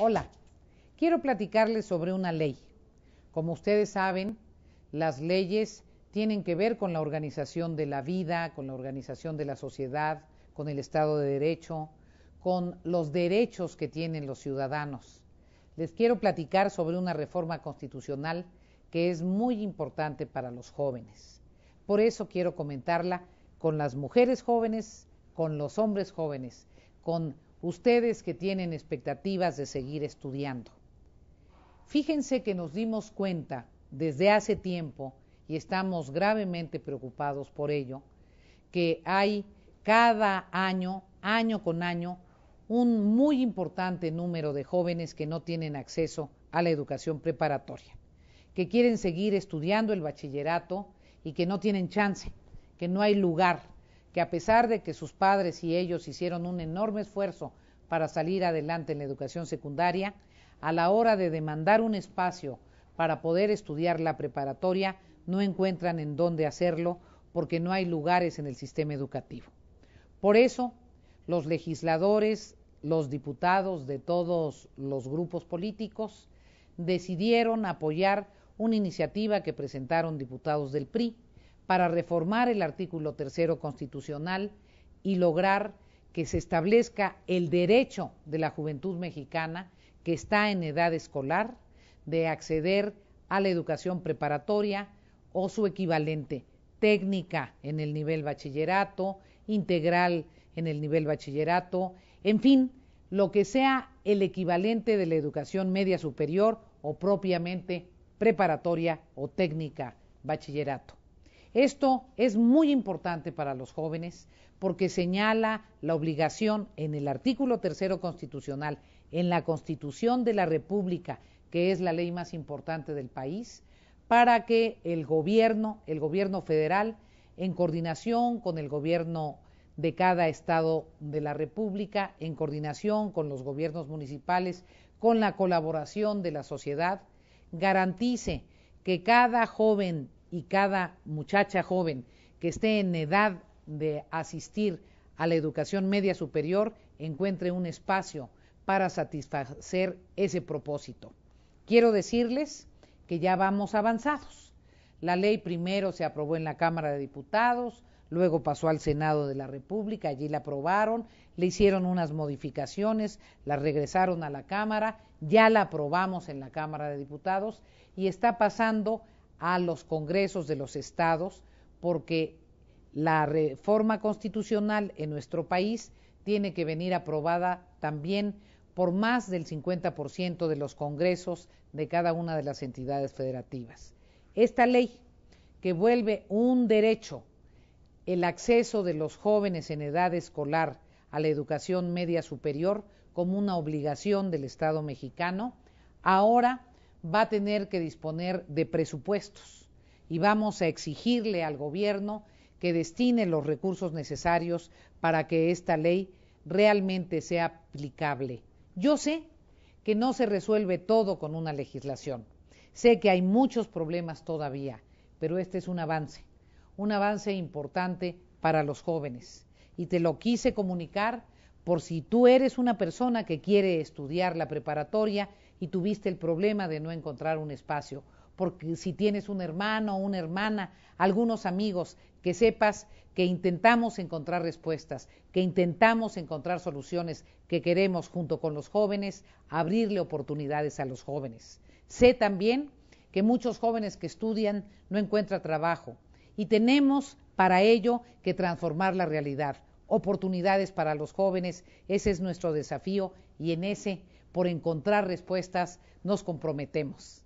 Hola, quiero platicarles sobre una ley. Como ustedes saben, las leyes tienen que ver con la organización de la vida, con la organización de la sociedad, con el Estado de Derecho, con los derechos que tienen los ciudadanos. Les quiero platicar sobre una reforma constitucional que es muy importante para los jóvenes. Por eso quiero comentarla con las mujeres jóvenes, con los hombres jóvenes, con ustedes que tienen expectativas de seguir estudiando. Fíjense que nos dimos cuenta desde hace tiempo, y estamos gravemente preocupados por ello, que hay cada año, año con año, un muy importante número de jóvenes que no tienen acceso a la educación preparatoria, que quieren seguir estudiando el bachillerato y que no tienen chance, que no hay lugar que a pesar de que sus padres y ellos hicieron un enorme esfuerzo para salir adelante en la educación secundaria, a la hora de demandar un espacio para poder estudiar la preparatoria, no encuentran en dónde hacerlo porque no hay lugares en el sistema educativo. Por eso, los legisladores, los diputados de todos los grupos políticos decidieron apoyar una iniciativa que presentaron diputados del PRI, para reformar el artículo tercero constitucional y lograr que se establezca el derecho de la juventud mexicana que está en edad escolar de acceder a la educación preparatoria o su equivalente técnica en el nivel bachillerato, integral en el nivel bachillerato, en fin, lo que sea el equivalente de la educación media superior o propiamente preparatoria o técnica bachillerato. Esto es muy importante para los jóvenes porque señala la obligación en el artículo tercero constitucional, en la Constitución de la República, que es la ley más importante del país, para que el gobierno, el gobierno federal, en coordinación con el gobierno de cada estado de la República, en coordinación con los gobiernos municipales, con la colaboración de la sociedad, garantice que cada joven y cada muchacha joven que esté en edad de asistir a la educación media superior encuentre un espacio para satisfacer ese propósito. Quiero decirles que ya vamos avanzados. La ley primero se aprobó en la Cámara de Diputados, luego pasó al Senado de la República, allí la aprobaron, le hicieron unas modificaciones, la regresaron a la Cámara, ya la aprobamos en la Cámara de Diputados y está pasando a los congresos de los estados porque la reforma constitucional en nuestro país tiene que venir aprobada también por más del 50% de los congresos de cada una de las entidades federativas. Esta ley que vuelve un derecho el acceso de los jóvenes en edad escolar a la educación media superior como una obligación del Estado mexicano, ahora va a tener que disponer de presupuestos y vamos a exigirle al gobierno que destine los recursos necesarios para que esta ley realmente sea aplicable. Yo sé que no se resuelve todo con una legislación. Sé que hay muchos problemas todavía, pero este es un avance, un avance importante para los jóvenes. Y te lo quise comunicar por si tú eres una persona que quiere estudiar la preparatoria y tuviste el problema de no encontrar un espacio. Porque si tienes un hermano, una hermana, algunos amigos, que sepas que intentamos encontrar respuestas, que intentamos encontrar soluciones, que queremos junto con los jóvenes abrirle oportunidades a los jóvenes. Sé también que muchos jóvenes que estudian no encuentran trabajo y tenemos para ello que transformar la realidad. Oportunidades para los jóvenes, ese es nuestro desafío y en ese por encontrar respuestas nos comprometemos.